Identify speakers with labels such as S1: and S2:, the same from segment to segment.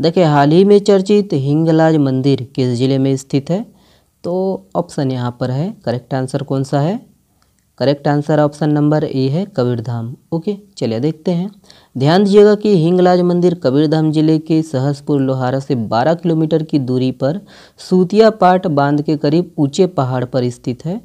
S1: देखिए हाल ही में चर्चित हिंगलाज मंदिर किस ज़िले में स्थित है तो ऑप्शन यहाँ पर है करेक्ट आंसर कौन सा है correct answer option number A है कबीरधाम ओके चलिए देखते हैं ध्यान दीजिएगा कि हिंगलाज मंदिर कबीरधाम जिले के सहसपुर लोहारा से 12 किलोमीटर की दूरी पर सूतिया पाट बांध के करीब ऊंचे पहाड़ पर स्थित है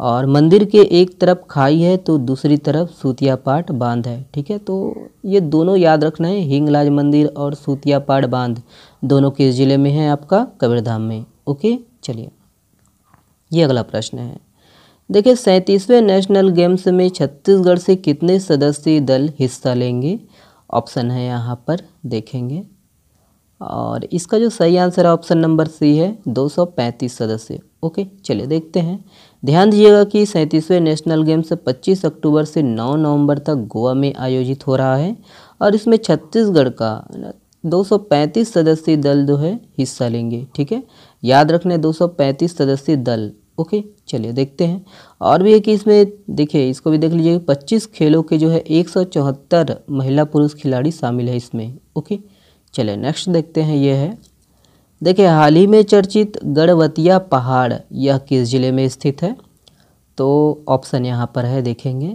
S1: और मंदिर के एक तरफ खाई है तो दूसरी तरफ सूतियापाट बांध है ठीक है तो ये दोनों याद रखना है हिंगलाज मंदिर और सूतियापाट बांध दोनों किस ज़िले में है आपका कबीरधाम में ओके चलिए ये अगला प्रश्न है देखिए सैंतीसवें नेशनल गेम्स में छत्तीसगढ़ से कितने सदस्यीय दल हिस्सा लेंगे ऑप्शन है यहाँ पर देखेंगे और इसका जो सही आंसर है ऑप्शन नंबर सी है 235 सदस्य ओके चलिए देखते हैं ध्यान दीजिएगा कि सैंतीसवें नेशनल गेम्स 25 अक्टूबर से 9 नवंबर तक गोवा में आयोजित हो रहा है और इसमें छत्तीसगढ़ का 235 सदस्यीय दल जो है हिस्सा लेंगे ठीक है याद रखना पैंतीस सदस्यीय दल ओके चलिए देखते हैं और भी है कि इसमें देखिए इसको भी देख लीजिए 25 खेलों के जो है चौहत्तर महिला पुरुष खिलाड़ी शामिल है इसमें ओके चले नेक्स्ट देखते हैं ये है देखिए हाल ही में चर्चित गढ़वतिया पहाड़ यह किस ज़िले में स्थित है तो ऑप्शन यहाँ पर है देखेंगे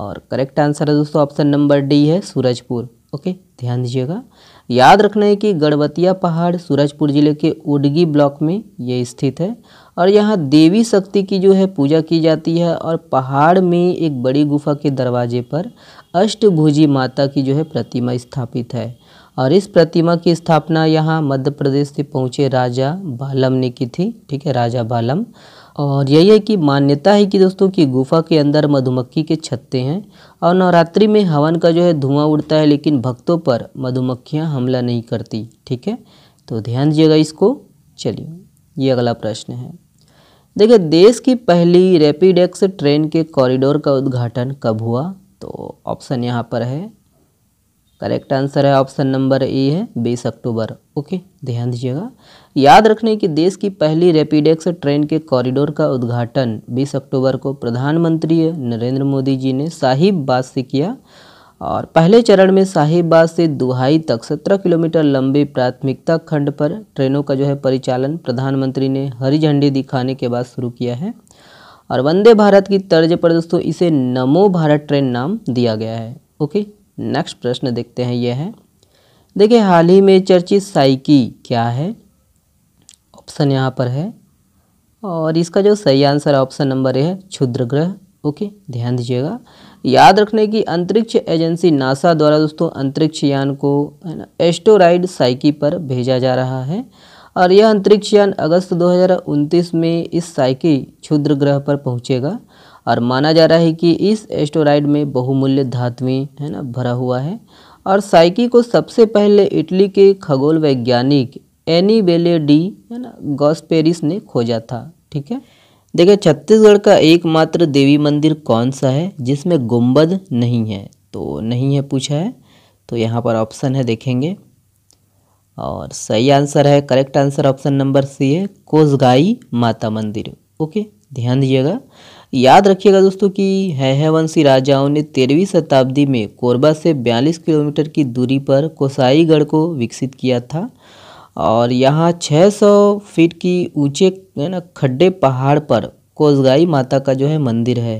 S1: और करेक्ट आंसर है दोस्तों ऑप्शन नंबर डी है सूरजपुर ओके ध्यान दीजिएगा याद रखना है कि गढ़वतिया पहाड़ सूरजपुर ज़िले के उडगी ब्लॉक में ये स्थित है और यहाँ देवी शक्ति की जो है पूजा की जाती है और पहाड़ में एक बड़ी गुफा के दरवाजे पर अष्टभुजी माता की जो है प्रतिमा स्थापित है और इस प्रतिमा की स्थापना यहाँ मध्य प्रदेश से पहुँचे राजा बालम ने की थी ठीक है राजा बालम और यही है कि मान्यता है कि दोस्तों कि गुफा के अंदर मधुमक्खी के छत्ते हैं और नवरात्रि में हवन का जो है धुआं उड़ता है लेकिन भक्तों पर मधुमक्खियाँ हमला नहीं करती ठीक है तो ध्यान दीजिएगा इसको चलिए ये अगला प्रश्न है देखिए देश की पहली रैपिड एक्स ट्रेन के कॉरिडोर का उद्घाटन कब हुआ तो ऑप्शन यहाँ पर है करेक्ट आंसर है ऑप्शन नंबर ए है बीस अक्टूबर ओके ध्यान दीजिएगा याद रखने कि देश की पहली रेपिडेक्स ट्रेन के कॉरिडोर का उद्घाटन 20 अक्टूबर को प्रधानमंत्री नरेंद्र मोदी जी ने साहिबबाद से किया और पहले चरण में साहिबबाद से दुहाई तक 17 किलोमीटर लंबे प्राथमिकता खंड पर ट्रेनों का जो है परिचालन प्रधानमंत्री ने हरी झंडी दिखाने के बाद शुरू किया है और वंदे भारत की तर्ज पर दोस्तों इसे नमो भारत ट्रेन नाम दिया गया है ओके नेक्स्ट प्रश्न देखते हैं यह है देखिए हाल ही में चर्चित साइकी क्या है ऑप्शन यहाँ पर है और इसका जो सही आंसर ऑप्शन नंबर ए है क्षुद्र ग्रह ओके ध्यान दीजिएगा याद रखने की अंतरिक्ष एजेंसी नासा द्वारा दोस्तों अंतरिक्ष यान को है ना एस्टोराइड साइकी पर भेजा जा रहा है और यह अंतरिक्ष यान अगस्त 2029 में इस साइकी क्षुद्र ग्रह पर पहुंचेगा और माना जा रहा है कि इस एस्टोराइड में बहुमूल्य धातुएं है ना भरा हुआ है और साइकी को सबसे पहले इटली के खगोल वैज्ञानिक एनी बेले डी है ना गॉस्पेरिस ने खोजा था ठीक है देखिए छत्तीसगढ़ का एकमात्र देवी मंदिर कौन सा है जिसमें गुम्बद नहीं है तो नहीं है पूछा है तो यहाँ पर ऑप्शन है देखेंगे और सही आंसर है correct answer option number C है कोसगाई माता मंदिर ओके ध्यान दीजिएगा याद रखिएगा दोस्तों कि हैवंशी राजाओं ने तेरहवीं शताब्दी में कोरबा से बयालीस किलोमीटर की दूरी पर कोसाईगढ़ को विकसित किया था और यहाँ 600 फीट की ऊंचे है ना खड्डे पहाड़ पर कोसगाई माता का जो है मंदिर है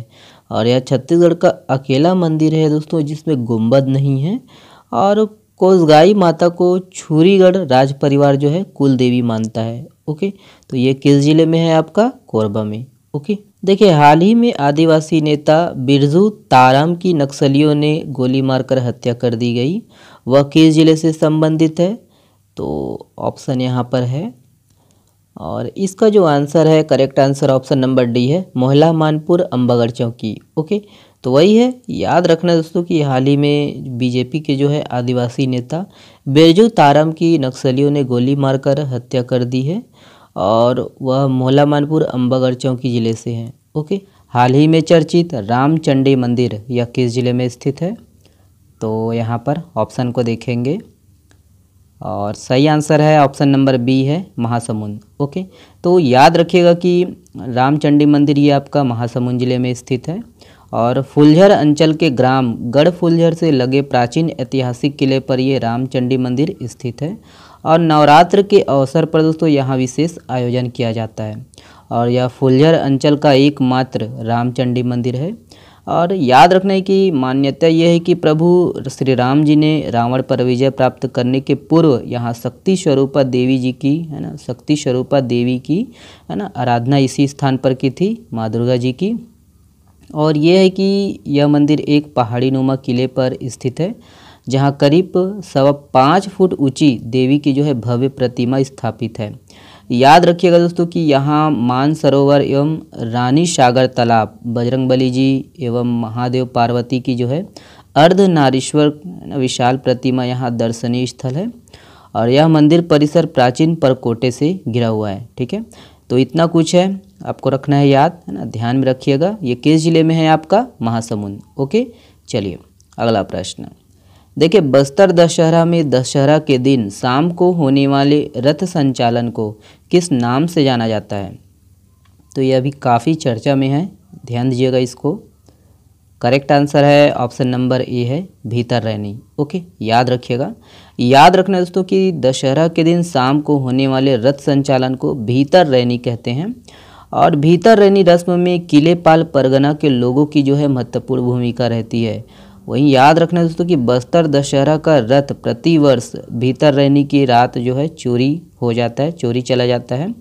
S1: और यह छत्तीसगढ़ का अकेला मंदिर है दोस्तों जिसमें गुम्बद नहीं है और कोसगाई माता को छुरीगढ़ राज परिवार जो है कुल देवी मानता है ओके तो ये किस ज़िले में है आपका कोरबा में ओके देखिए हाल ही में आदिवासी नेता बिरजू ताराम की नक्सलियों ने गोली मारकर हत्या कर दी गई वह किस ज़िले से संबंधित है तो ऑप्शन यहाँ पर है और इसका जो आंसर है correct answer option number D है मोहला मानपुर अम्बागढ़ चौकी ओके तो वही है याद रखना दोस्तों कि हाल ही में बीजेपी के जो है आदिवासी नेता बिरजू ताराम की नक्सलियों ने गोली मारकर हत्या कर दी है और वह मोहला मानपुर अम्बागढ़ चौकी ज़िले से हैं ओके हाल ही में चर्चित रामचंडी मंदिर यह किस ज़िले में स्थित है तो यहाँ पर ऑप्शन को देखेंगे और सही आंसर है ऑप्शन नंबर बी है महासमुंद ओके तो याद रखिएगा कि रामचंडी मंदिर ये आपका महासमुंद ज़िले में स्थित है और फुलझर अंचल के ग्राम गढ़ फुलझर से लगे प्राचीन ऐतिहासिक किले पर ये रामचंडी मंदिर स्थित है और नवरात्र के अवसर पर दोस्तों यहाँ विशेष आयोजन किया जाता है और यह फुलझर अंचल का एकमात्र रामचंडी मंदिर है और याद रखने की मान्यता यह है कि प्रभु श्री राम जी ने रावण पर विजय प्राप्त करने के पूर्व यहाँ शक्ति स्वरूपा देवी जी की है ना शक्ति स्वरूपा देवी की है ना आराधना इसी स्थान पर की थी माँ दुर्गा जी की और यह है कि यह मंदिर एक पहाड़ी नुमा किले पर स्थित है जहाँ करीब सवा पाँच फुट ऊंची देवी की जो है भव्य प्रतिमा स्थापित है याद रखिएगा दोस्तों कि यहाँ मान सरोवर एवं रानी सागर तालाब बजरंगबली जी एवं महादेव पार्वती की जो है अर्धनारीश्वर विशाल प्रतिमा यहाँ दर्शनीय स्थल है और यह मंदिर परिसर प्राचीन परकोटे से घिरा हुआ है ठीक है तो इतना कुछ है आपको रखना है याद है ना ध्यान में रखिएगा ये किस जिले में है आपका महासमुंद ओके चलिए अगला प्रश्न देखिए बस्तर दशहरा में दशहरा के दिन शाम को होने वाले रथ संचालन को किस नाम से जाना जाता है तो ये अभी काफ़ी चर्चा में है ध्यान दीजिएगा इसको करेक्ट आंसर है ऑप्शन नंबर ए है भीतर रहनी ओके याद रखिएगा याद रखना दोस्तों कि दशहरा के दिन शाम को होने वाले रथ संचालन को भीतर रहनी कहते हैं और भीतर रहनी रस्म में किले पाल परगना के लोगों की जो है महत्वपूर्ण भूमिका रहती है वहीं याद रखना दोस्तों कि बस्तर दशहरा का रथ प्रतिवर्ष भीतर रहने की रात जो है चोरी हो जाता है चोरी चला जाता है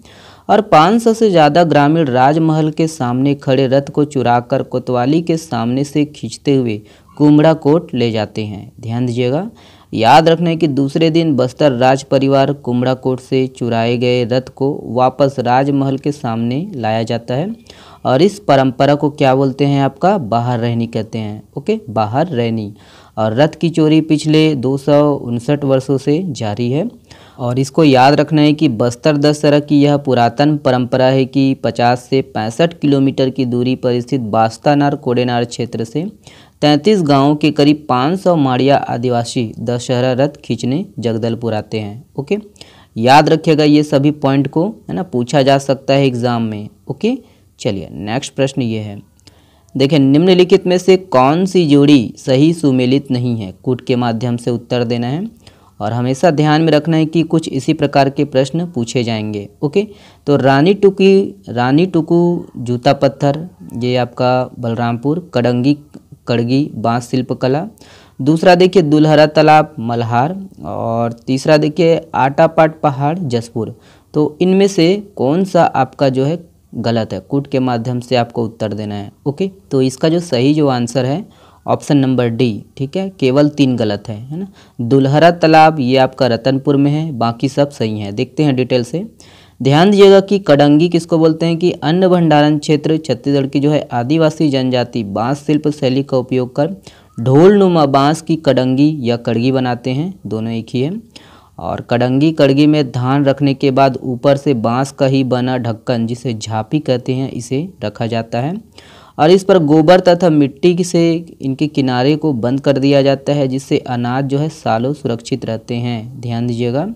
S1: और 500 से ज़्यादा ग्रामीण राजमहल के सामने खड़े रथ को चुराकर कोतवाली के सामने से खींचते हुए कुमड़ा कोट ले जाते हैं ध्यान दीजिएगा याद रखना है कि दूसरे दिन बस्तर राज परिवार कुमड़ा कोट से चुराए गए रथ को वापस राजमहल के सामने लाया जाता है और इस परंपरा को क्या बोलते हैं आपका बाहर रहनी कहते हैं ओके बाहर रहनी और रथ की चोरी पिछले दो वर्षों से जारी है और इसको याद रखना है कि बस्तर दशहरा की यह पुरातन परंपरा है कि 50 से 65 किलोमीटर की दूरी पर स्थित बास्तानार कोडेनार क्षेत्र से 33 गांवों के करीब 500 माड़िया आदिवासी दशहरा रथ खींचने जगदलपुर आते हैं ओके याद रखिएगा ये सभी पॉइंट को है ना पूछा जा सकता है एग्ज़ाम में ओके चलिए नेक्स्ट प्रश्न ये है देखिए निम्नलिखित में से कौन सी जोड़ी सही सुमेलित नहीं है कूट के माध्यम से उत्तर देना है और हमेशा ध्यान में रखना है कि कुछ इसी प्रकार के प्रश्न पूछे जाएंगे ओके तो रानी टुकी रानी टुकू जूता पत्थर ये आपका बलरामपुर कड़ंगी कड़गी बाँस शिल्पकला दूसरा देखिए दुल्हरा तालाब मल्हार और तीसरा देखिए आटापाट पहाड़ जसपुर तो इनमें से कौन सा आपका जो है गलत है कुट के माध्यम से आपको उत्तर देना है ओके तो इसका जो सही जो आंसर है ऑप्शन नंबर डी ठीक है केवल तीन गलत है है ना दुल्हरा तालाब ये आपका रतनपुर में है बाकी सब सही है देखते हैं डिटेल से ध्यान दीजिएगा कि कड़ंगी किसको बोलते हैं कि अन्न भंडारण क्षेत्र छत्तीसगढ़ की जो है आदिवासी जनजाति बांस शिल्प शैली का उपयोग कर ढोल नुमा बांस की कड़ंगी या कड़गी बनाते हैं दोनों एक ही है और कड़ंगी कड़गी में धान रखने के बाद ऊपर से बांस का ही बना ढक्कन जिसे झापी कहते हैं इसे रखा जाता है और इस पर गोबर तथा मिट्टी से इनके किनारे को बंद कर दिया जाता है जिससे अनाज जो है सालों सुरक्षित रहते हैं ध्यान दीजिएगा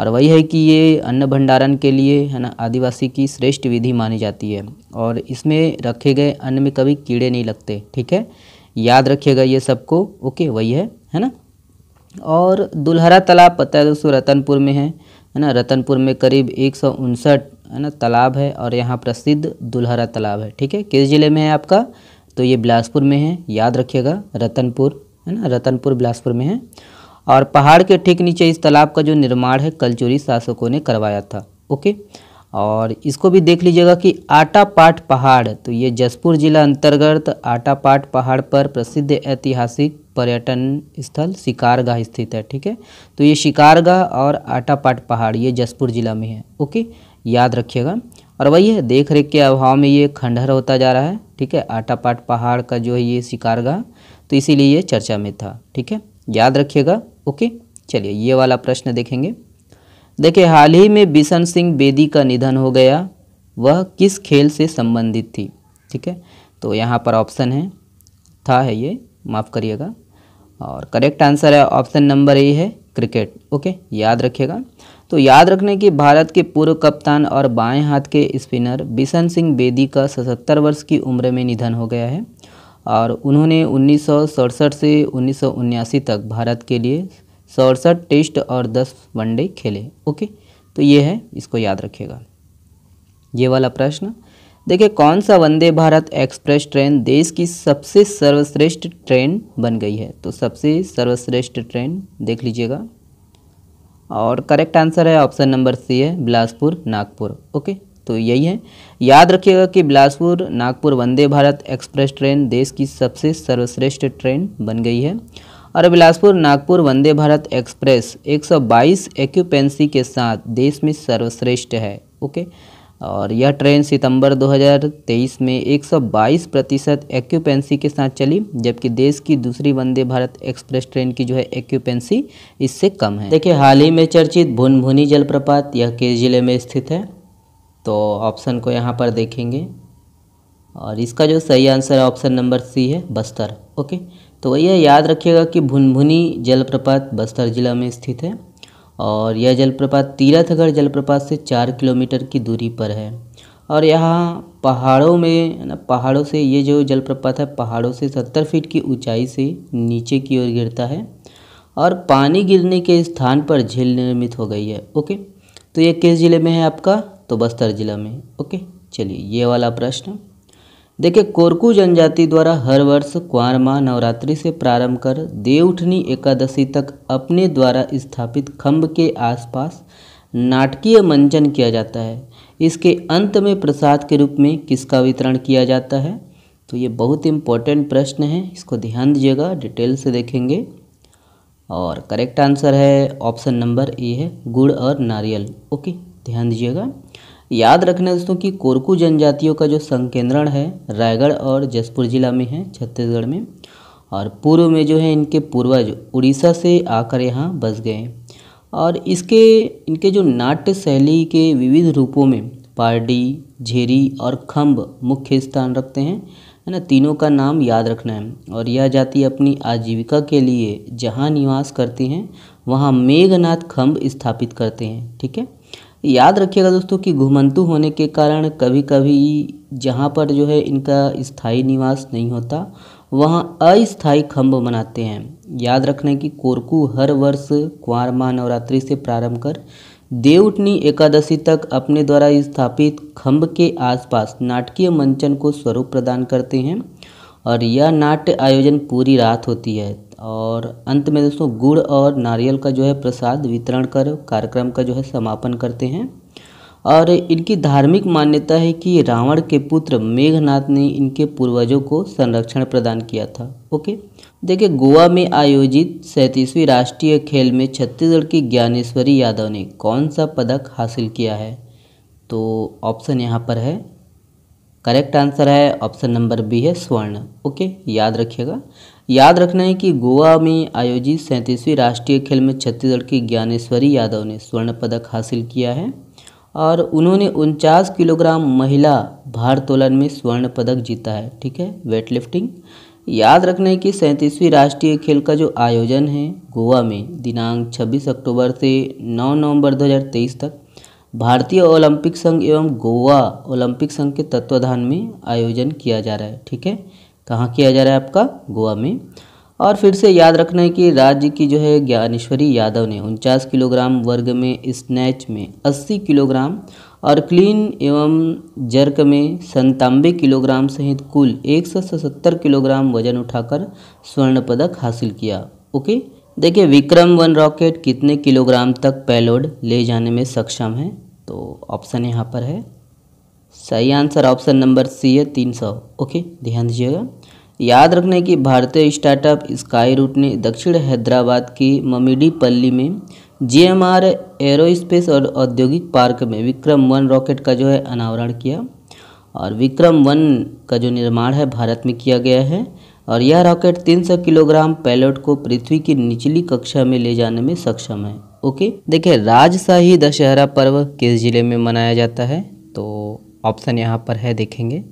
S1: और वही है कि ये अन्न भंडारण के लिए है ना आदिवासी की श्रेष्ठ विधि मानी जाती है और इसमें रखे गए अन्न में कभी कीड़े नहीं लगते ठीक है याद रखिएगा ये सबको ओके वही है है ना और दुल्हरा तालाब पता है दोस्तों रतनपुर में है है ना रतनपुर में करीब एक सौ उनसठ है ना तालाब है और यहाँ प्रसिद्ध दुल्हरा तालाब है ठीक है किस ज़िले में है आपका तो ये बिलासपुर में है याद रखिएगा रतनपुर है ना रतनपुर बिलासपुर में है और पहाड़ के ठीक नीचे इस तालाब का जो निर्माण है कलचोरी शासकों ने करवाया था ओके और इसको भी देख लीजिएगा कि आटापाट पहाड़ तो ये जसपुर जिला अंतर्गत आटापाट पहाड़ पर प्रसिद्ध ऐतिहासिक पर्यटन स्थल शिकारगाह स्थित है ठीक है तो ये शिकारगाह और आटापाट पहाड़ ये जसपुर ज़िला में है ओके याद रखिएगा और वही है देख रेख के अभाव में ये खंडहर होता जा रहा है ठीक है आटापाट पहाड़ का जो है ये शिकारगाह तो इसीलिए ये चर्चा में था ठीक है याद रखिएगा ओके चलिए ये वाला प्रश्न देखेंगे देखिए हाल ही में बिशन सिंह बेदी का निधन हो गया वह किस खेल से संबंधित थी ठीक है तो यहाँ पर ऑप्शन है था है ये माफ़ करिएगा और करेक्ट आंसर है ऑप्शन नंबर ए है क्रिकेट ओके याद रखिएगा तो याद रखने की भारत के पूर्व कप्तान और बाएं हाथ के स्पिनर बिशन सिंह बेदी का सतहत्तर वर्ष की उम्र में निधन हो गया है और उन्होंने उन्नीस से उन्नीस तक भारत के लिए सड़सठ टेस्ट और दस वनडे खेले ओके तो ये है इसको याद रखिएगा ये वाला प्रश्न देखिए कौन सा वंदे भारत एक्सप्रेस ट्रेन देश की सबसे सर्वश्रेष्ठ ट्रेन बन गई है तो सबसे सर्वश्रेष्ठ ट्रेन देख लीजिएगा और करेक्ट आंसर है ऑप्शन नंबर सी है बिलासपुर नागपुर ओके तो यही है याद रखिएगा कि बिलासपुर नागपुर वंदे भारत एक्सप्रेस ट्रेन देश की सबसे सर्वश्रेष्ठ ट्रेन बन गई है और बिलासपुर नागपुर वंदे भारत एक्सप्रेस 122 एक्यूपेंसी के साथ देश में सर्वश्रेष्ठ है ओके और यह ट्रेन सितंबर 2023 में 122 प्रतिशत एक्यूपेंसी के साथ चली जबकि देश की दूसरी वंदे भारत एक्सप्रेस ट्रेन की जो है एक्यूपेंसी इससे कम है देखिए हाल ही में चर्चित भुनभुनी जलप्रपात यह किस जिले में स्थित है तो ऑप्शन को यहाँ पर देखेंगे और इसका जो सही आंसर है ऑप्शन नंबर सी है बस्तर ओके तो भैया याद रखिएगा कि भुनभुनी जलप्रपात बस्तर जिला में स्थित है और यह जलप्रपात तीरथगढ़ जलप्रपात से चार किलोमीटर की दूरी पर है और यहाँ पहाड़ों में ना पहाड़ों से ये जो जलप्रपात है पहाड़ों से सत्तर फीट की ऊंचाई से नीचे की ओर गिरता है और पानी गिरने के स्थान पर झील निर्मित हो गई है ओके तो ये किस ज़िले में है आपका तो बस्तर ज़िला में ओके चलिए ये वाला प्रश्न देखिए कोरकू जनजाति द्वारा हर वर्ष कुंवर माह नवरात्रि से प्रारंभ कर देवउठनी एकादशी तक अपने द्वारा स्थापित खम्भ के आसपास नाटकीय मंचन किया जाता है इसके अंत में प्रसाद के रूप में किसका वितरण किया जाता है तो ये बहुत इम्पोर्टेंट प्रश्न है इसको ध्यान दीजिएगा डिटेल से देखेंगे और करेक्ट आंसर है ऑप्शन नंबर ए है गुड़ और नारियल ओके ध्यान दीजिएगा याद रखना दोस्तों कि कोरकू जनजातियों का जो संकेंद्रण है रायगढ़ और जसपुर जिला में है छत्तीसगढ़ में और पूर्व में जो है इनके पूर्वज उड़ीसा से आकर यहाँ बस गए और इसके इनके जो नाट्य शैली के विविध रूपों में पारडी झेरी और खम्ब मुख्य स्थान रखते हैं है ना तीनों का नाम याद रखना है और यह जाति अपनी आजीविका के लिए जहाँ निवास करती हैं वहाँ मेघनाथ खम्ब स्थापित करते हैं ठीक है याद रखिएगा दोस्तों कि घुमंतु होने के कारण कभी कभी जहाँ पर जो है इनका स्थायी निवास नहीं होता वहाँ अस्थायी खम्भ बनाते हैं याद रखना कि कोरकू हर वर्ष कुंवर नवरात्रि से प्रारंभ कर देवउठनी एकादशी तक अपने द्वारा स्थापित खम्भ के आसपास नाटकीय मंचन को स्वरूप प्रदान करते हैं और यह नाट्य आयोजन पूरी रात होती है और अंत में दोस्तों गुड़ और नारियल का जो है प्रसाद वितरण कर कार्यक्रम का जो है समापन करते हैं और इनकी धार्मिक मान्यता है कि रावण के पुत्र मेघनाथ ने इनके पूर्वजों को संरक्षण प्रदान किया था ओके देखिए गोवा में आयोजित सैंतीसवीं राष्ट्रीय खेल में छत्तीसगढ़ की ज्ञानेश्वरी यादव ने कौन सा पदक हासिल किया है तो ऑप्शन यहाँ पर है करेक्ट आंसर है ऑप्शन नंबर बी है स्वर्ण ओके याद रखिएगा याद रखना है कि गोवा में आयोजित सैंतीसवीं राष्ट्रीय खेल में छत्तीसगढ़ की ज्ञानेश्वरी यादव ने स्वर्ण पदक हासिल किया है और उन्होंने उनचास किलोग्राम महिला भारतोलन में स्वर्ण पदक जीता है ठीक है वेट लिफ्टिंग याद रखना है कि सैंतीसवीं राष्ट्रीय खेल का जो आयोजन है गोवा में दिनांक 26 अक्टूबर से 9 नवंबर 2023 तक भारतीय ओलंपिक संघ एवं गोवा ओलंपिक संघ के तत्वाधान में आयोजन किया जा रहा है ठीक है कहाँ किया जा रहा है आपका गोवा में और फिर से याद रखना है कि राज्य की जो है ज्ञानेश्वरी यादव ने उनचास किलोग्राम वर्ग में स्नैच में 80 किलोग्राम और क्लीन एवं जर्क में संतानवे किलोग्राम सहित कुल एक किलोग्राम वजन उठाकर स्वर्ण पदक हासिल किया ओके देखिए विक्रम वन रॉकेट कितने किलोग्राम तक पैलोड ले जाने में सक्षम है तो ऑप्शन यहाँ पर है सही आंसर ऑप्शन नंबर सी है तीन सौ ओके ध्यान दीजिएगा याद रखने की भारतीय स्टार्टअप स्काई रूट ने दक्षिण हैदराबाद की ममिडीपल्ली में जे एम आर एरोस्पेस और औद्योगिक पार्क में विक्रम वन रॉकेट का जो है अनावरण किया और विक्रम वन का जो निर्माण है भारत में किया गया है और यह रॉकेट 300 किलोग्राम पैलेट को पृथ्वी की निचली कक्षा में ले जाने में सक्षम है ओके देखिए राजशाही दशहरा पर्व किस जिले में मनाया जाता है तो ऑप्शन यहाँ पर है देखेंगे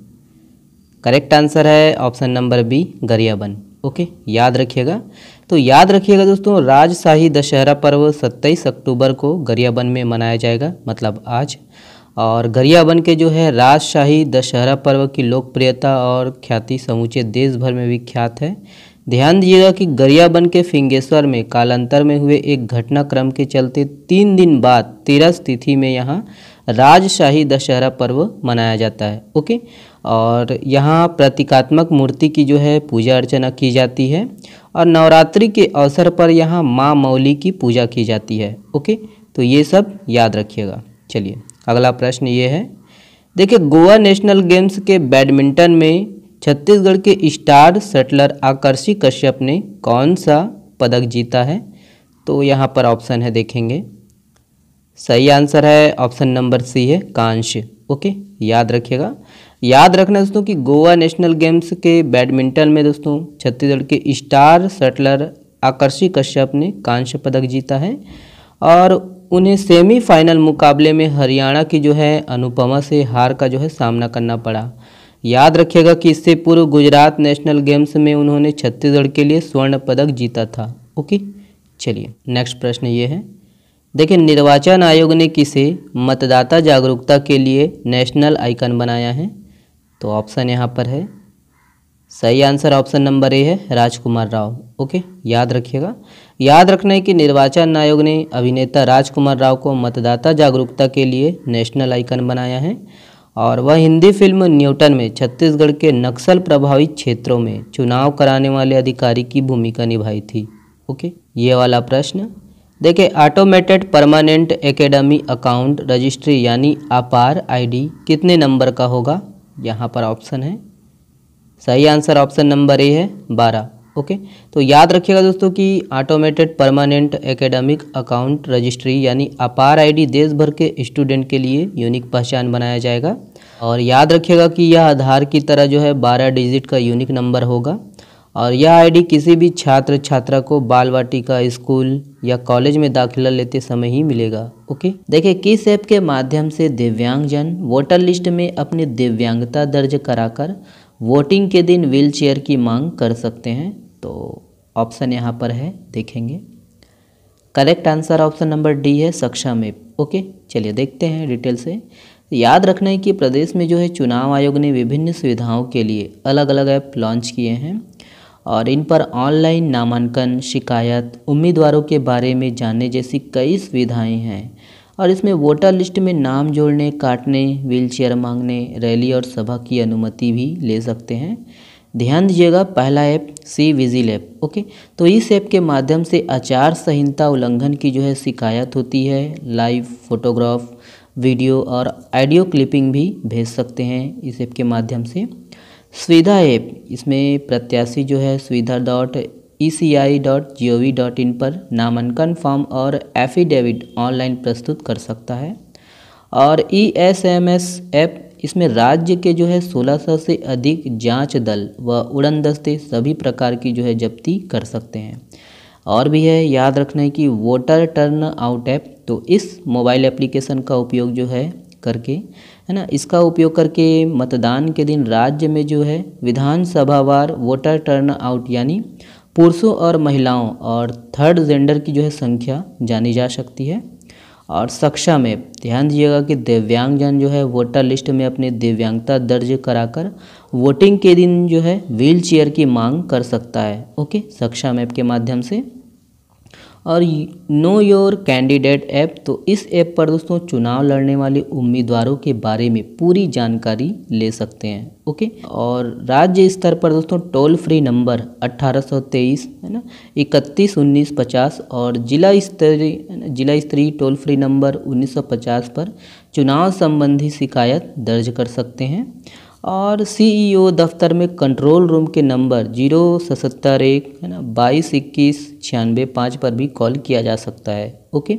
S1: करेक्ट आंसर है option number B Gariaband okay याद रखिएगा तो याद रखिएगा दोस्तों राजशाही दशहरा पर्व 27 अक्टूबर को गरियाबन में मनाया जाएगा मतलब आज और गरियाबन के जो है राजशाही दशहरा पर्व की लोकप्रियता और ख्याति समूचे देश भर में विख्यात है ध्यान दीजिएगा कि गरियाबंद के फिंगेश्वर में कालांतर में हुए एक घटनाक्रम के चलते तीन दिन बाद तेरह तिथि में यहाँ राजशाही दशहरा पर्व मनाया जाता है ओके और यहाँ प्रतीकात्मक मूर्ति की जो है पूजा अर्चना की जाती है और नवरात्रि के अवसर पर यहाँ माँ मौली की पूजा की जाती है ओके तो ये सब याद रखिएगा चलिए अगला प्रश्न ये है देखिए गोवा नेशनल गेम्स के बैडमिंटन में छत्तीसगढ़ के स्टार शटलर आकर्षी कश्यप ने कौन सा पदक जीता है तो यहाँ पर ऑप्शन है देखेंगे सही आंसर है ऑप्शन नंबर सी है कांश ओके याद रखिएगा याद रखना दोस्तों कि गोवा नेशनल गेम्स के बैडमिंटन में दोस्तों छत्तीसगढ़ के स्टार शटलर आकर्षी कश्यप ने कांस्य पदक जीता है और उन्हें सेमीफाइनल मुकाबले में हरियाणा की जो है अनुपमा से हार का जो है सामना करना पड़ा याद रखिएगा कि इससे पूर्व गुजरात नेशनल गेम्स में उन्होंने छत्तीसगढ़ के लिए स्वर्ण पदक जीता था ओके चलिए नेक्स्ट प्रश्न ये है देखिए निर्वाचन आयोग ने किसे मतदाता जागरूकता के लिए नेशनल आइकन बनाया है तो ऑप्शन यहाँ पर है सही आंसर ऑप्शन नंबर ए है राजकुमार राव ओके याद रखिएगा याद रखना है कि निर्वाचन आयोग ने अभिनेता राजकुमार राव को मतदाता जागरूकता के लिए नेशनल आइकन बनाया है और वह हिंदी फिल्म न्यूटन में छत्तीसगढ़ के नक्सल प्रभावित क्षेत्रों में चुनाव कराने वाले अधिकारी की भूमिका निभाई थी ओके ये वाला प्रश्न देखिए automated permanent academy account registry यानी अपार आईडी कितने नंबर का होगा यहाँ पर ऑप्शन है सही आंसर ऑप्शन नंबर ए है बारह ओके तो याद रखिएगा दोस्तों कि automated permanent academic account registry यानी अपार आईडी देश भर के स्टूडेंट के लिए यूनिक पहचान बनाया जाएगा और याद रखिएगा कि यह आधार की तरह जो है बारह डिजिट का यूनिक नंबर होगा और यह आईडी किसी भी छात्र छात्रा को बालवाटी का स्कूल या कॉलेज में दाखिला लेते समय ही मिलेगा ओके देखिए किस ऐप के माध्यम से दिव्यांगजन वोटर लिस्ट में अपनी दिव्यांगता दर्ज कराकर वोटिंग के दिन व्हील चेयर की मांग कर सकते हैं तो ऑप्शन यहाँ पर है देखेंगे correct answer option number D है सक्षम में ओके चलिए देखते हैं डिटेल से याद रखना है कि प्रदेश में जो है चुनाव आयोग ने विभिन्न सुविधाओं के लिए अलग अलग ऐप लॉन्च किए हैं और इन पर ऑनलाइन नामांकन शिकायत उम्मीदवारों के बारे में जानने जैसी कई सुविधाएं हैं और इसमें वोटर लिस्ट में नाम जोड़ने काटने व्हीलचेयर मांगने रैली और सभा की अनुमति भी ले सकते हैं ध्यान दीजिएगा पहला app C vigil app okay तो इस ऐप के माध्यम से आचार संहिता उल्लंघन की जो है शिकायत होती है लाइव फोटोग्राफ वीडियो और ऑडियो क्लिपिंग भी भेज सकते हैं इस ऐप के माध्यम से सुविधा ऐप इसमें प्रत्याशी जो है Suvidha dot E C I dot G O V dot in पर नामांकन फॉर्म और एफिडेविट ऑनलाइन प्रस्तुत कर सकता है और E S M S app इसमें राज्य के जो है 1600 से अधिक जांच दल व उड़न दस्ते सभी प्रकार की जो है जब्ती कर सकते हैं और भी है याद रखना है कि वोटर टर्न आउट ऐप तो इस मोबाइल एप्लीकेशन का उपयोग जो है करके है ना इसका उपयोग करके मतदान के दिन राज्य में जो है विधानसभावार वोटर टर्न आउट यानी पुरुषों और महिलाओं और थर्ड जेंडर की जो है संख्या जानी जा सकती है और सक्षा में ध्यान दीजिएगा कि दिव्यांगजन जो है वोटर लिस्ट में अपनी दिव्यांगता दर्ज कराकर वोटिंग के दिन जो है व्हील चेयर की मांग कर सकता है ओके सक्षा मैप के माध्यम से और नो योर कैंडिडेट ऐप तो इस ऐप पर दोस्तों चुनाव लड़ने वाले उम्मीदवारों के बारे में पूरी जानकारी ले सकते हैं ओके और राज्य स्तर पर दोस्तों टोल फ्री नंबर 1823 है ना इकतीस उन्नीस पचास और जिला स्तरीय जिला स्तरीय टोल फ्री नंबर 1950 पर चुनाव संबंधी शिकायत दर्ज कर सकते हैं और सीईओ e दफ्तर में कंट्रोल रूम के नंबर जीरो सतहत्तर एक है ना बाईस इक्कीस छियानवे पाँच पर भी कॉल किया जा सकता है ओके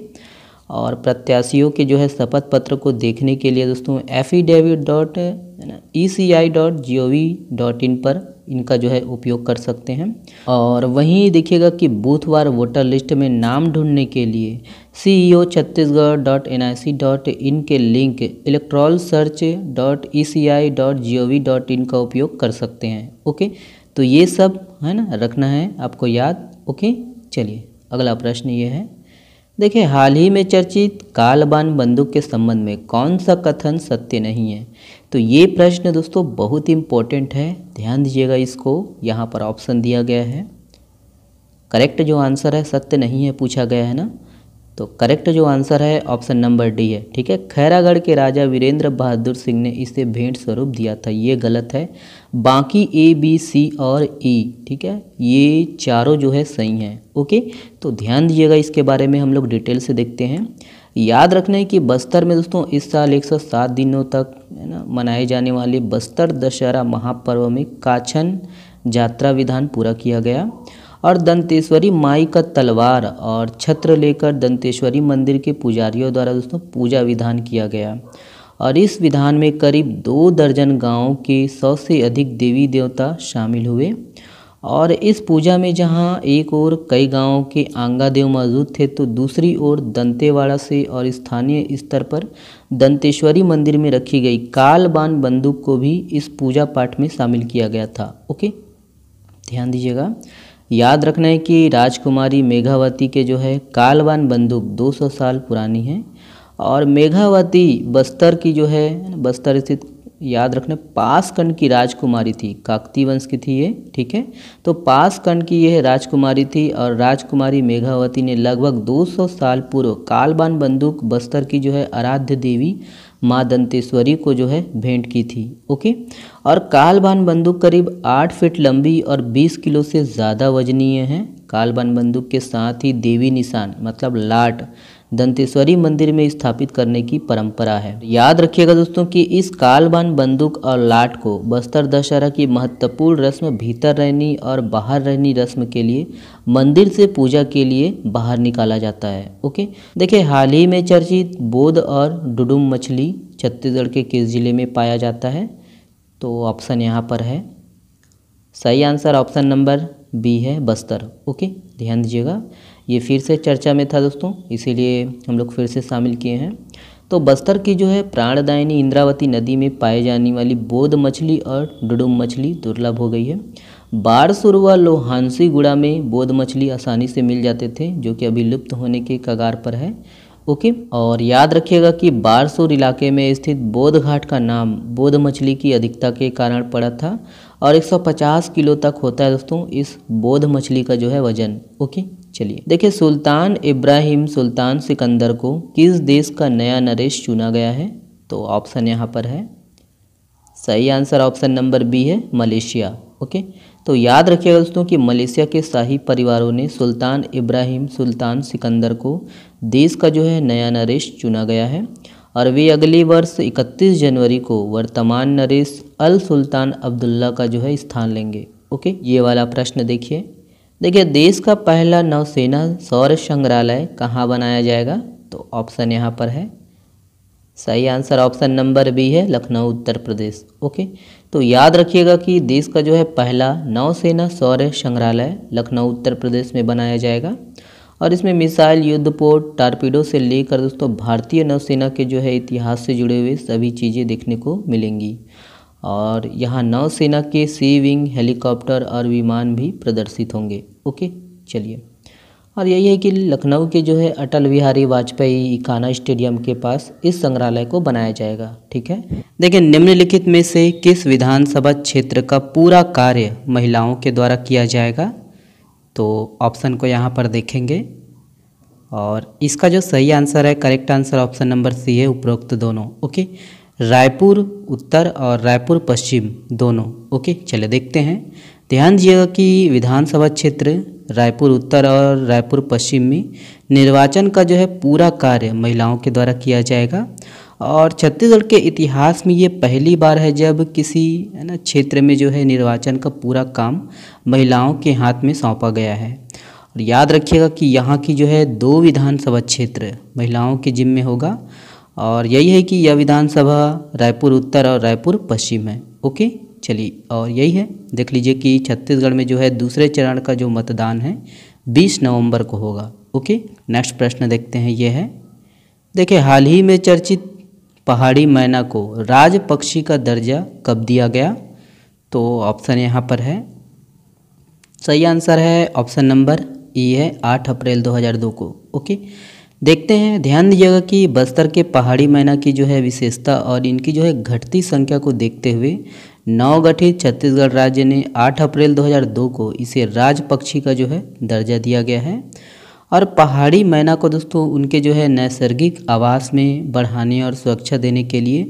S1: और प्रत्याशियों के जो है शपथ पत्र को देखने के लिए दोस्तों एफीडेविट डॉट है ना E C I dot G O V dot in पर इनका जो है उपयोग कर सकते हैं और वहीं देखिएगा कि बूथवार वोटर लिस्ट में नाम ढूंढने के लिए C E O Chhattisgarh dot N I C dot in के link electoral search dot E C I dot G O V dot in का उपयोग कर सकते हैं ओके तो ये सब है ना रखना है आपको याद ओके चलिए अगला प्रश्न ये है देखिए हाल ही में चर्चित कालबान बंदूक के संबंध में कौन सा कथन सत्य नहीं है तो ये प्रश्न दोस्तों बहुत इम्पोर्टेंट है ध्यान दीजिएगा इसको यहाँ पर ऑप्शन दिया गया है करेक्ट जो आंसर है सत्य नहीं है पूछा गया है ना तो करेक्ट जो आंसर है ऑप्शन नंबर डी है ठीक है खैरागढ़ के राजा वीरेंद्र बहादुर सिंह ने इसे भेंट स्वरूप दिया था ये गलत है बाकी ए बी सी और ई e, ठीक है ये चारों जो है सही हैं ओके तो ध्यान दीजिएगा इसके बारे में हम लोग डिटेल से देखते हैं याद रखना है कि बस्तर में दोस्तों इस साल 107 दिनों तक है ना मनाए जाने वाले बस्तर दशहरा महापर्व में काछन यात्रा विधान पूरा किया गया और दंतेश्वरी माई का तलवार और छत्र लेकर दंतेश्वरी मंदिर के पुजारियों द्वारा दोस्तों पूजा विधान किया गया और इस विधान में करीब दो दर्जन गांवों के सौ से अधिक देवी देवता शामिल हुए और इस पूजा में जहां एक ओर कई गांवों के आंगा देव मौजूद थे तो दूसरी ओर दंतेवाड़ा से और स्थानीय स्तर पर दंतेश्वरी मंदिर में रखी गई कालबान बंदूक को भी इस पूजा पाठ में शामिल किया गया था ओके ध्यान दीजिएगा याद रखना है कि राजकुमारी मेघावती के जो है कालबान बंदूक 200 साल पुरानी है और मेघावती बस्तर की जो है बस्तर स्थित याद रखना पासकंड की राजकुमारी थी काकती वंश की थी ये ठीक है तो पासकंड की यह राजकुमारी थी और राजकुमारी मेघावती ने लगभग 200 साल पूर्व कालबान बंदूक बस्तर की जो है आराध्य देवी माँ दंतेश्वरी को जो है भेंट की थी ओके और कालबान बंदूक करीब आठ फीट लंबी और बीस किलो से ज़्यादा वजनीय है कालबान बंदूक के साथ ही देवी निशान मतलब लाट दंतेश्वरी मंदिर में स्थापित करने की परंपरा है याद रखिएगा दोस्तों कि इस कालबान बंदूक और लाट को बस्तर दशहरा की महत्वपूर्ण रस्म भीतर रहनी और बाहर रहनी रस्म के लिए मंदिर से पूजा के लिए बाहर निकाला जाता है ओके देखिए हाल ही में चर्चित बोध और डुडुम मछली छत्तीसगढ़ के किस जिले में पाया जाता है तो ऑप्शन यहाँ पर है सही आंसर ऑप्शन नंबर बी है बस्तर ओके ध्यान दीजिएगा ये फिर से चर्चा में था दोस्तों इसीलिए हम लोग फिर से शामिल किए हैं तो बस्तर की जो है प्राणदायिनी इंद्रावती नदी में पाए जाने वाली बोध मछली और डुडुम मछली दुर्लभ हो गई है बारसुर व लोहानसी गुड़ा में बोध मछली आसानी से मिल जाते थे जो कि अभी लुप्त होने के कगार पर है ओके और याद रखिएगा कि बारसूर इलाके में स्थित बोध घाट का नाम बोध मछली की अधिकता के कारण पड़ा था और 150 किलो तक होता है दोस्तों इस बोध मछली का जो है वजन ओके चलिए देखिए सुल्तान इब्राहिम सुल्तान सिकंदर को किस देश का नया नरेश चुना गया है तो ऑप्शन यहाँ पर है सही आंसर ऑप्शन नंबर बी है मलेशिया ओके तो याद रखिएगा दोस्तों कि मलेशिया के शाही परिवारों ने सुल्तान इब्राहिम सुल्तान सिकंदर को देश का जो है नया नरेश चुना गया है और वे अगले वर्ष 31 जनवरी को वर्तमान नरेश अल सुल्तान अब्दुल्ला का जो है स्थान लेंगे ओके ये वाला प्रश्न देखिए देखिए देश का पहला नौसेना सौर संग्रहालय कहाँ बनाया जाएगा तो ऑप्शन यहाँ पर है सही आंसर ऑप्शन नंबर बी है लखनऊ उत्तर प्रदेश ओके तो याद रखिएगा कि देश का जो है पहला नौसेना सौर संग्रहालय लखनऊ उत्तर प्रदेश में बनाया जाएगा और इसमें मिसाइल पोर्ट टारपीडो से लेकर दोस्तों भारतीय नौसेना के जो है इतिहास से जुड़े हुए सभी चीज़ें देखने को मिलेंगी और यहाँ नौसेना के सी विंग हेलीकॉप्टर और विमान भी प्रदर्शित होंगे ओके चलिए और यही है कि लखनऊ के जो है अटल बिहारी वाजपेयी खाना स्टेडियम के पास इस संग्रहालय को बनाया जाएगा ठीक है देखिए निम्नलिखित में से किस विधानसभा क्षेत्र का पूरा कार्य महिलाओं के द्वारा किया जाएगा तो ऑप्शन को यहाँ पर देखेंगे और इसका जो सही आंसर है correct answer option number C है उपरोक्त दोनों ओके रायपुर उत्तर और रायपुर पश्चिम दोनों ओके चले देखते हैं ध्यान दीजिएगा कि विधानसभा क्षेत्र रायपुर उत्तर और रायपुर पश्चिम में निर्वाचन का जो है पूरा कार्य महिलाओं के द्वारा किया जाएगा और छत्तीसगढ़ के इतिहास में ये पहली बार है जब किसी है ना क्षेत्र में जो है निर्वाचन का पूरा काम महिलाओं के हाथ में सौंपा गया है और याद रखिएगा कि यहाँ की जो है दो विधानसभा क्षेत्र महिलाओं के जिम्मे होगा और यही है कि यह विधानसभा रायपुर उत्तर और रायपुर पश्चिम है ओके चली और यही है देख लीजिए कि छत्तीसगढ़ में जो है दूसरे चरण का जो मतदान है बीस नवम्बर को होगा ओके नेक्स्ट प्रश्न देखते हैं ये है देखिए हाल ही में चर्चित पहाड़ी मैना को राज पक्षी का दर्जा कब दिया गया तो ऑप्शन यहाँ पर है सही आंसर है ऑप्शन नंबर ई है आठ अप्रैल दो को ओके देखते हैं ध्यान दीजिएगा कि बस्तर के पहाड़ी मैना की जो है विशेषता और इनकी जो है घटती संख्या को देखते हुए नवगठित छत्तीसगढ़ राज्य ने 8 अप्रैल 2002 को इसे राज पक्षी का जो है दर्जा दिया गया है और पहाड़ी मैना को दोस्तों उनके जो है नैसर्गिक आवास में बढ़ाने और सुरक्षा देने के लिए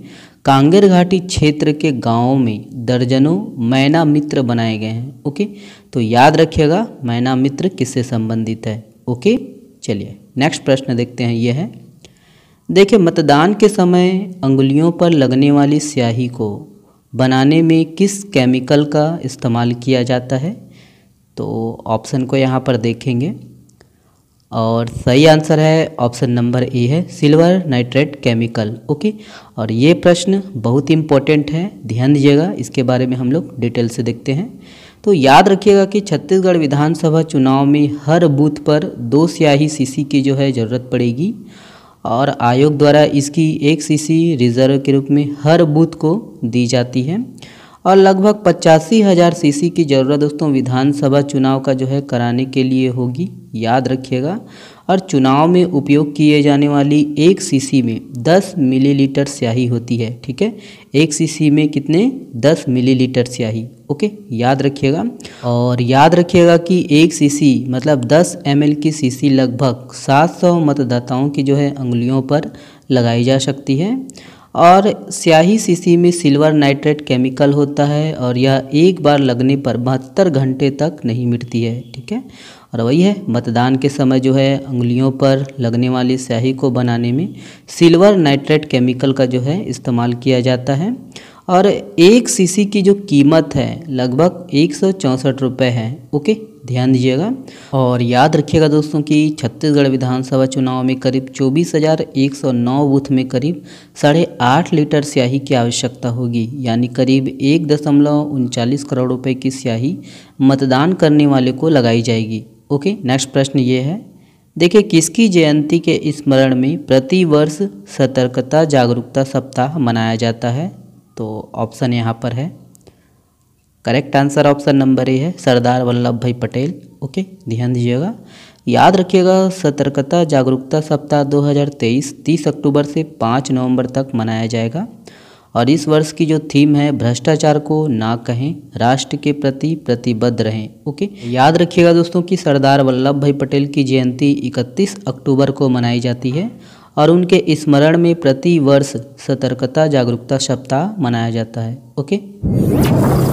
S1: कांगेर घाटी क्षेत्र के गांवों में दर्जनों मैना मित्र बनाए गए हैं ओके तो याद रखिएगा मैना मित्र किससे संबंधित है ओके चलिए नेक्स्ट प्रश्न देखते हैं यह है देखिए मतदान के समय अंगुलियों पर लगने वाली स्याही को बनाने में किस केमिकल का इस्तेमाल किया जाता है तो ऑप्शन को यहाँ पर देखेंगे और सही आंसर है ऑप्शन नंबर ए है सिल्वर नाइट्रेट केमिकल ओके और ये प्रश्न बहुत इम्पोर्टेंट है ध्यान दीजिएगा इसके बारे में हम लोग डिटेल से देखते हैं तो याद रखिएगा कि छत्तीसगढ़ विधानसभा चुनाव में हर बूथ पर दो स्याही सीसी की जो है ज़रूरत पड़ेगी और आयोग द्वारा इसकी एक सीसी रिजर्व के रूप में हर बूथ को दी जाती है और लगभग पचासी हज़ार सी की ज़रूरत दोस्तों विधानसभा चुनाव का जो है कराने के लिए होगी याद रखिएगा और चुनाव में उपयोग किए जाने वाली एक सीसी में 10 मिलीलीटर स्याही होती है ठीक है एक सीसी में कितने 10 मिलीलीटर स्याही ओके याद रखिएगा और याद रखिएगा कि एक सीसी मतलब 10 एम की सीसी लगभग 700 मतदाताओं की जो है उंगलियों पर लगाई जा सकती है और स्याही शीशी में सिल्वर नाइट्रेट केमिकल होता है और यह एक बार लगने पर बहत्तर घंटे तक नहीं मिटती है ठीक है और वही है मतदान के समय जो है उंगलियों पर लगने वाली स्याही को बनाने में सिल्वर नाइट्रेट केमिकल का जो है इस्तेमाल किया जाता है और एक सीसी की जो कीमत है लगभग एक सौ चौंसठ रुपये है ओके ध्यान दीजिएगा और याद रखिएगा दोस्तों कि छत्तीसगढ़ विधानसभा चुनाव में करीब चौबीस हज़ार एक सौ नौ बूथ में करीब साढ़े आठ लीटर स्याही की आवश्यकता होगी यानी करीब एक दशमलव उनचालीस करोड़ रुपए की स्याही मतदान करने वाले को लगाई जाएगी ओके नेक्स्ट प्रश्न ये है देखिए किसकी जयंती के स्मरण में प्रतिवर्ष सतर्कता जागरूकता सप्ताह मनाया जाता है तो ऑप्शन यहाँ पर है correct answer option number A है सरदार वल्लभ भाई पटेल ओके ध्यान दीजिएगा याद रखिएगा सतर्कता जागरूकता सप्ताह 2023 30 अक्टूबर से 5 नवंबर तक मनाया जाएगा और इस वर्ष की जो थीम है भ्रष्टाचार को ना कहें राष्ट्र के प्रति प्रतिबद्ध रहें ओके याद रखिएगा दोस्तों कि सरदार वल्लभ भाई पटेल की जयंती 31 अक्टूबर को मनाई जाती है और उनके स्मरण में प्रति वर्ष सतर्कता जागरूकता सप्ताह मनाया जाता है ओके